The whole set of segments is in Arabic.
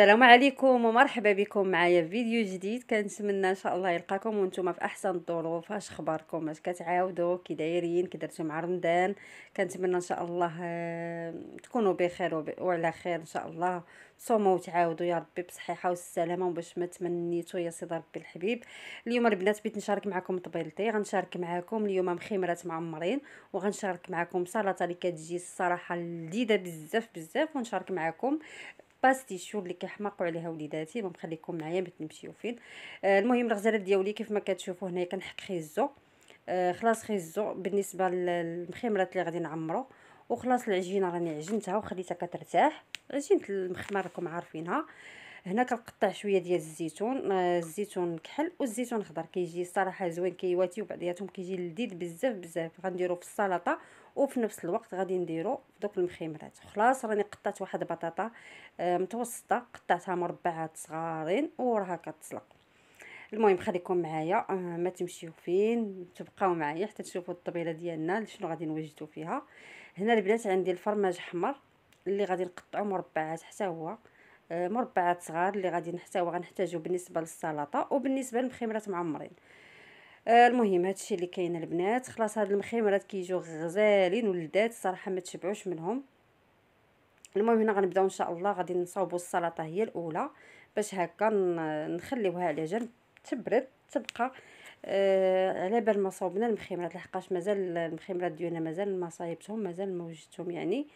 السلام عليكم ومرحبا بكم معايا في فيديو جديد كنتمنى ان شاء الله يلقاكم وانتم في احسن الظروف اش اخباركم اش كتعاودوا كي دايرين كي درتوا مع رمضان كنتمنى ان شاء الله آه، تكونوا بخير وعلى خير ان شاء الله صوموا وتعاودوا يا ربي بالصحيحه والسلامه وباش ما تمنيتو يا سيدي ربي الحبيب اليوم البنات بغيت نشارك معكم طبيلتي غنشارك معكم اليوم مخيمرات معمرين وغنشارك معكم سلطه اللي كتجي الصراحه لذيذه بزاف بزاف ونشارك معكم باستيشيو اللي كيحماقوا عليها وليداتي خليكم معايا باش نمشيو فين آه المهم الغزالات ديالي كيف ما كتشوفوا هنايا كنحك خيزو آه خلاص خيزو بالنسبه للمخمرات اللي غادي نعمرو وخلاص العجينه راني عجنتها وخليتها كترتاح عجينه المخمر راكم عارفينها هنا كنقطع شويه ديال الزيتون آه الزيتون كحل والزيتون خضر كيجي الصراحه زوين كيواتي وبعضياتهم كيجي لذيذ بزاف بزاف غنديرو في السلطه وفي نفس الوقت غادي نديرو دوك المخيمرات خلاص راني قطعت واحد البطاطا آه، متوسطه قطعتها مربعات صغارين وراها كتسلق المهم خليكم معايا آه ما تمشيو فين تبقاو معايا حتى تشوفوا الطبيله ديالنا شنو غادي نوجدو فيها هنا البنات عندي الفرماج حمر اللي غادي نقطعو مربعات حتى هو آه مربعات صغار اللي غادي نحتاجو غنحتاجو بالنسبه للسلطه وبالنسبه للمخيمرات معمرين آه المهم هادشي اللي كاين البنات خلاص هاد المخيمرات كيجيو غزالين ولدات صراحه ما تشبعوش منهم المهم هنا غنبداو ان شاء الله غادي نصاوبوا السلطه هي الاولى باش هكا نخليوها على جنب تبرد تبقى آه على بال ما صوبنا المخيمرات لحقاش مازال المخيمرات ديالنا مازال ما صايبتهم مازال ما وجدتهم يعني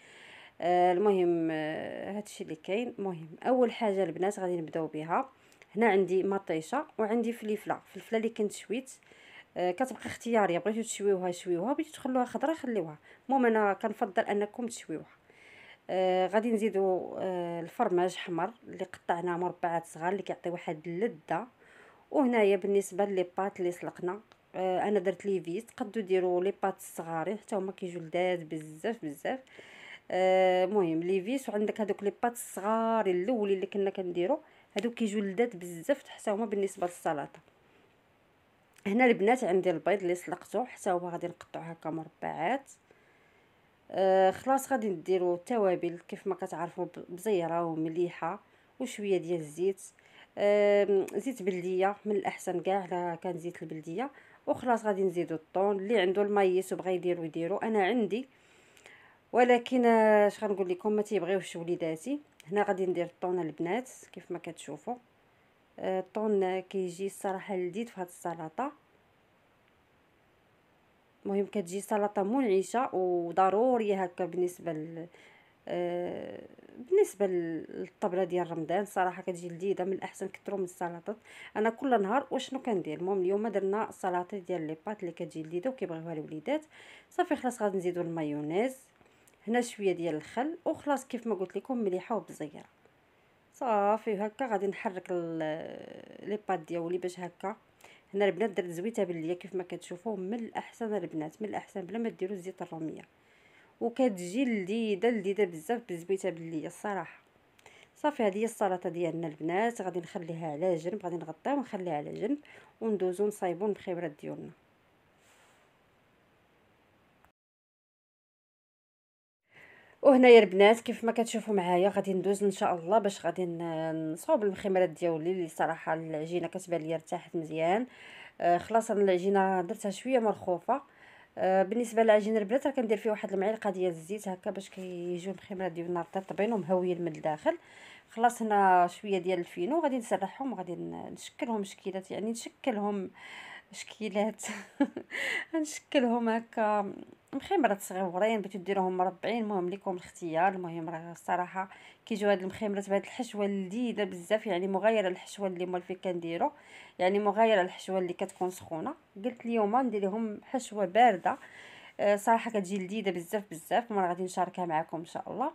آه المهم آه هادشي اللي كاين المهم اول حاجه البنات غادي نبداو بها هنا عندي مطيشه وعندي فليفله فلفله اللي كنت شويت آه كتبقى اختياريه بغيتو تشويوها شويوها بغيتو تخلوها خضراء خليوها المهم انا كنفضل انكم تشويوها آه غادي نزيدو آه الفرماج حمر اللي قطعناه مربعات صغار اللي كيعطي واحد اللذه وهنايا بالنسبه لي بات اللي سلقنا آه انا درت لي فيت تقدروا ديروا لي بات الصغارين حتى هما كيجيو لذاذ بزاف بزاف آه، المهم آه لي فيس وعندك هذوك لي بات الصغار الاولين اللي كنا كنديرو هادو كيجيو لذات بزاف حتى هما بالنسبه للسلطه هنا البنات عندي البيض اللي سلقته حتى هو غادي نقطعو هكا مربعات آه خلاص غادي نديرو التوابل كيف ما كتعرفوا بزيره ومليحه وشويه ديال الزيت آه زيت بلديه من الاحسن كاع الا كان زيت البلديه وخلاص غادي نزيدو الطون اللي عنده المايس وبغى يديرو يديرو انا عندي ولكن آه، اش غنقول لكم ما تيبغيوش وليداتي هنا غادي ندير الطون البنات كيف ما كتشوفوا الطون آه، كيجي الصراحه لذيذ في هذه السلطه المهم كتجي سلطه منعشه وضروريه هكا بالنسبه ل آه، بالنسبه للطبله ديال رمضان صراحه كتجي لذيذه من الاحسن كثروا من السلطات انا كل نهار وشنو كندير المهم اليوم درنا سلطه ديال لي بات اللي كتجي لذيذه وكيبغيوها الوليدات صافي خلاص غادي نزيدو المايونيز هنا شويه ديال الخل وخلاص كيف ما قلت لكم مليحه وبزيره صافي هكا غادي نحرك لي بات ديالي باش هكا هنا البنات درت زويته بالليا كيف ما كتشوفوا من الاحسن البنات من الاحسن بلا ما ديروا الزيت الروميه وكتجي لذيذه لذيذه بزاف بالزويته بالليا الصراحه صافي هذه هي السلطه ديالنا البنات غادي نخليها على جنب غادي نغطيها ونخليها على جنب وندوزو نصايبو المخبرات ديالنا وهنايا البنات كيف ما كتشوفوا معايا غادي ندوز ان شاء الله باش غادي نصاوب الخمرات ديالي اللي صراحه العجينه كتبان لي ارتاحت مزيان آه خلاص انا العجينه درتها شويه مرخوفه آه بالنسبه للعجينه البنات راه كندير فيه واحد المعلقه ديال الزيت هكا باش كيجيو المخمرات ديالنا رطبين ومهويين من الداخل خلاص هنا شويه ديال الفينو غادي نسرحهم غادي نشكلهم شكيلات يعني نشكلهم آه تشكيلات غنشكلهم هكا مخمرات صغيورين بغيتو ديروهم مربعين المهم ليكم الاختيار المهم راه الصراحه كيجيو هاد المخمرات بهاد الحشوه لذيذه بزاف يعني مغايره الحشوه اللي في كنديرو يعني مغايره الحشوه اللي كتكون سخونه قلت اليوم ندير لهم حشوه بارده آه، صراحه كتجي لذيذه بزاف بزاف مره غادي نشاركها معكم ان شاء الله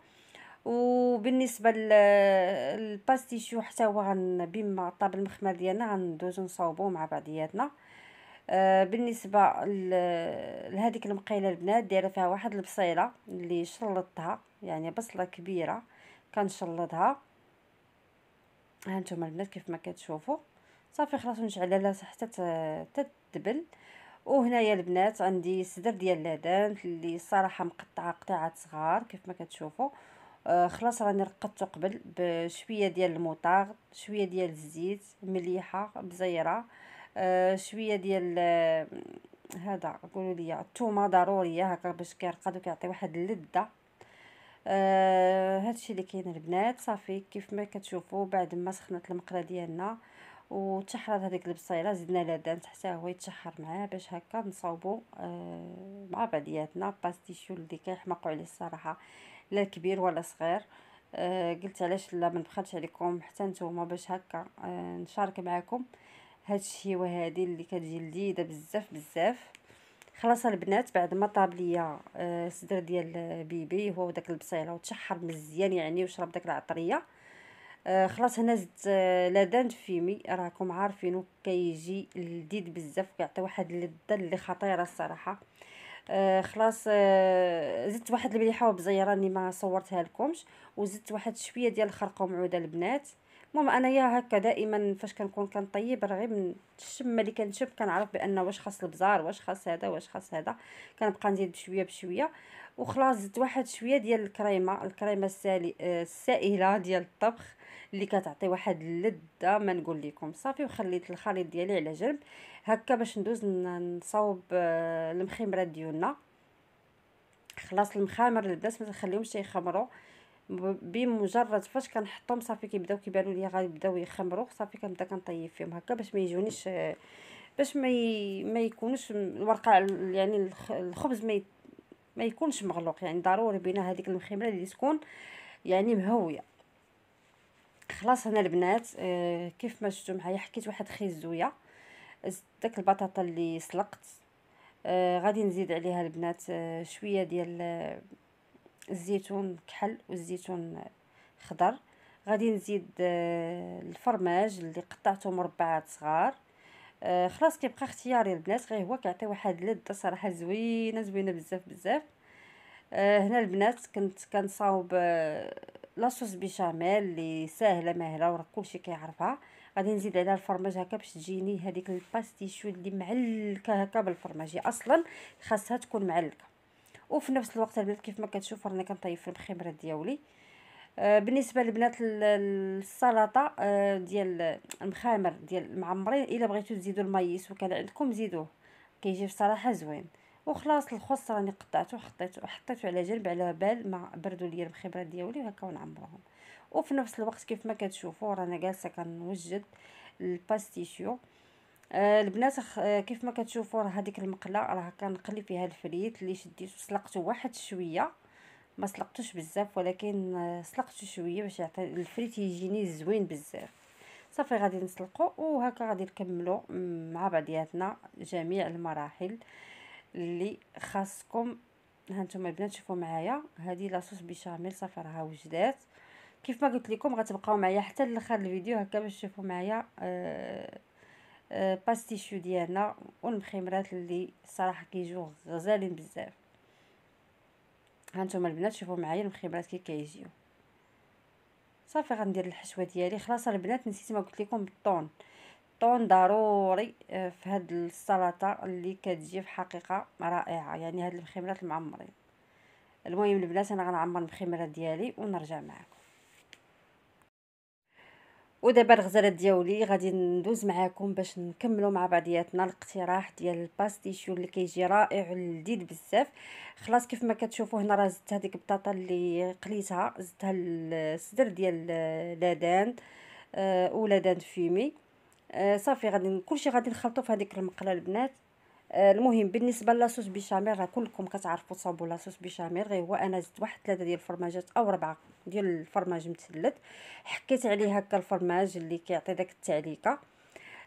وبالنسبه للباستيشيو حتى هو بما طاب المخمر ديالنا غندوزو نصاوبوه مع بعضياتنا آه، بالنسبه لهذيك المقيله البنات دايره فيها واحد البصيله اللي شلطتها يعني بصله كبيره كنشلطها هانتوما البنات كيف ما كتشوفوا صافي خلاص نشعلها لها حتى تدبل وهنايا البنات عندي صدر ديال الهدان اللي الصراحه مقطعه قطعات صغار كيف ما كتشوفوا آه خلاص راني رقدته قبل بشويه ديال الموطاغ شويه ديال الزيت مليحه بزيره آه، شويه ديال آه، هذا قولوا لي الثومه ضروريه هكا باش كيرقد وكيعطي واحد اللذه هذا آه، هادشي اللي كاين البنات صافي كيف ما كتشوفوا بعد ما سخنت المقله ديالنا وتشحرات هذيك البصيله زدنا لادان حتى هو يتشحر معاه باش هكا نصاوبوا مع بعضياتنا باستيشيو اللي كيحماقوا عليه الصراحه لا كبير ولا صغير قلت علاش لا ما نبخلش عليكم حتى نتوما باش هكا نشارك معكم هاد الشيوه هادي اللي كتجي لذيذه بزاف بزاف خلاص البنات بعد ما طاب ليا الصدر آه، ديال بيبي هو وداك البصيله وتشحر مزيان يعني وشرب داك العطريه آه، خلاص هنا زدت آه، لادان فيمي راكم عارفينو كيجي لذيذ بزاف وكيعطي واحد اللذه اللي خطيره الصراحه آه خلاص آه زدت واحد المليحه وبزيره اللي ما صورتها لكمش وزدت واحد شويه ديال الخرقوم عوده البنات المهم انايا هكا دائما فاش كنكون كنطيب رغي من الشمه اللي كنشم كنعرف بان واش خاص البزار واش خاص هذا واش خاص هذا كنبقى نزيد بشويه بشويه وخلاص زدت واحد شويه ديال الكريمه الكريمه السالي السائله ديال الطبخ اللي كتعطي واحد اللذه ما نقول لكم صافي وخليت الخليط ديالي على جنب هكا باش ندوز نصاوب آه، المخمره ديالنا خلاص المخامر البنات ما تخليهمش يخمروا بمجرد فاش كنحطهم صافي كيبداو كيبانوا ليا يبداو يخمروا صافي كنبدا كنطيب فيهم هكا باش ما يجونيش باش ما ي... ما يكونش الورقه يعني الخبز ما ي... ما يكونش مغلوق يعني ضروري بينا هذيك المخيمره اللي تكون يعني مهويه خلاص هنا البنات آه كيف ما شفتوا معايا حكيت واحد خيزويه داك البطاطا اللي سلقت آه غادي نزيد عليها البنات آه شويه ديال الزيتون كحل والزيتون خضر غادي نزيد آه، الفرماج اللي قطعته مربعات صغار آه، خلاص كيبقى اختياري البنات غير هو كيعطي واحد اللذه صراحه زوينه زوينه بزاف بزاف آه، هنا البنات كنت كنصاوب لاصوص بيشاميل اللي ساهله مهله وراه كلشي كيعرفها غادي نزيد عليها الفرماج هكا باش تجيني هذيك الباستيشو اللي معلكه هكا بالفرماج اصلا خاصها تكون معلكه وفي نفس الوقت البنات كيف ما كتشوفوا رانا كنطيب في الخبره ديالي آه بالنسبه للبنات السلطه آه، ديال المخامر ديال المعمرين الا بغيتو تزيدوا المايس وكان عندكم زيدوه كيجي بصراحه زوين وخلاص الخص راني قطعته وحطيته وحطيته على جنب على بال ما بردوا ليا الخبره ديالي هكا ونعمرهم وفي نفس الوقت كيف ما كتشوفوا رانا جالسه كنوجد الباستيشيو آه البنات أخ... آه كيف ما كتشوفوا راه هذيك المقله راه كنقلي فيها الفريت اللي شديت وسلقته واحد شويه ما سلقتوش بزاف ولكن آه، سلقته شويه باش يعطي الفريت يجيني زوين بزاف صافي غادي نسلقو وهكا غادي نكملو مع بعضياتنا جميع المراحل اللي خاصكم هانتوما البنات شوفوا معايا هذه لاصوص بيشاميل صافي راها وجدات كيف ما قلت لكم غتبقاو معايا حتى لاخر الفيديو هكا باش تشوفوا معايا آه باستيشو ديالنا والمخيمرات اللي صراحه كيجيو غزالين بزاف هانتوما البنات شوفوا معايا المخيمرات كي كيجيو صافي غندير الحشوه ديالي خلاص البنات نسيت ما قلت لكم الطون الطون ضروري آه، في هاد السلطه اللي كتجي في حقيقه رائعه يعني هاد المخيمرات المعمرين المهم البنات انا غنعمر المخيمرات ديالي ونرجع معكم ودابا الغزاله ديالي غادي ندوز معاكم باش نكملوا مع بعضياتنا الاقتراح ديال الباستيشيو اللي كيجي رائع ولذيذ بزاف خلاص كيف ما كتشوفوا هنا راه زدت هذيك البطاطا اللي قليتها زدتها الصدر ديال لادان آه، ولادان فيمي آه صافي غادي كلشي غادي نخلطو في هذيك المقله البنات آه، المهم بالنسبه لاصوص بيشاميل راه كلكم كتعرفوا تصاوبوا لاصوص بيشاميل غير هو انا زدت واحد ثلاثه ديال الفرماجات او ربعه ديال الفرماج مثلث حكيت عليه هكا الفرماج اللي كيعطي داك التعليقه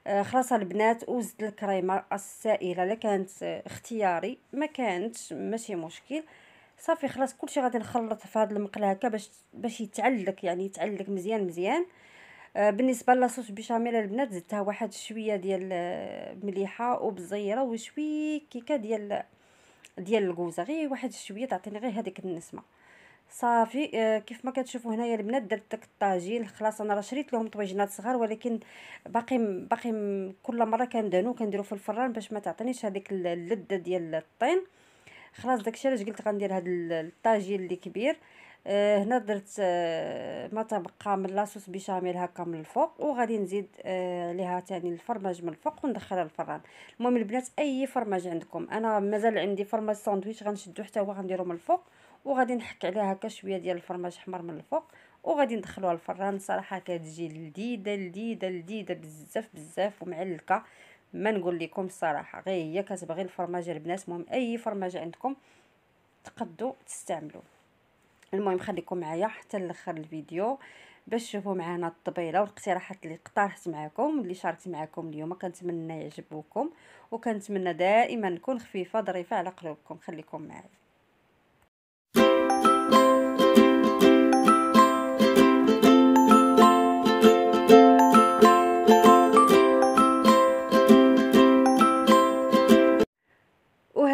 آه خلاص البنات وزدت الكريمه السائله اللي كانت اختياري ما كانتش ماشي مشكل صافي خلاص كلشي غادي نخلط في هذا المقله هكا باش باش يتعلق يعني يتعلق مزيان مزيان آه آه، بالنسبه لاصوص بيشاميل البنات زدتها واحد شويه ديال آه، مليحه وبزيره وشوي كيكه ديال ديال الكوزه غير واحد شويه تعطيني غير هذيك النسمه صافي آه، كيف ما كتشوفوا هنايا البنات درت داك الطاجين خلاص انا راه شريت لهم طويجنات صغار ولكن باقي باقي كل مره كندانو كنديرو في الفران باش ما تعطينيش هذيك اللذه ديال الطين خلاص داكشي علاش قلت غندير هاد الطاجين اللي كبير آه، هنا درت ما تبقى من لاصوص بيشاميل هكا من الفوق وغادي نزيد آه، ليها تاني الفرماج من الفوق وندخلها الفران المهم البنات اي فرماج عندكم انا مازال عندي فرماج ساندويتش غنشدو حتى هو غنديرو من الفوق وغادي نحك عليها هكا شويه ديال الفرماج حمر من الفوق وغادي ندخلوها الفران صراحه كتجي لذيذه لذيذه لذيذه بزاف بزاف ومعلكه ما نقول لكم الصراحه غير هي كتبغي الفرماج البنات المهم اي فرماج عندكم تقدو تستعملوه المهم خليكم معايا حتى لاخر الفيديو باش تشوفوا معنا الطبيله والاقتراحات اللي اقترحت معكم اللي شاركت معكم اليوم كنتمنى يعجبوكم وكنتمنى دائما نكون خفيفه ظريفه على قلوبكم خليكم معايا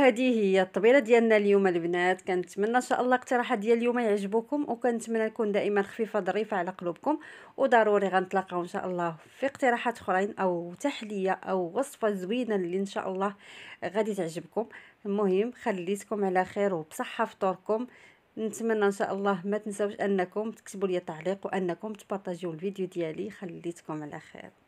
وهذه هي الطبيله ديالنا اليوم البنات كنتمنى ان شاء الله اقتراحات ديال اليوم يعجبوكم وكنتمنى نكون دائما خفيفه ظريفه على قلوبكم وضروري غنتلاقاو ان شاء الله في اقتراحات اخرين او تحليه او وصفه زوينه اللي ان شاء الله غادي تعجبكم المهم خليتكم على خير وبصحه فطوركم نتمنى ان شاء الله ما تنساوش انكم تكتبوا لي تعليق وانكم تبارطاجيو الفيديو ديالي خليتكم على خير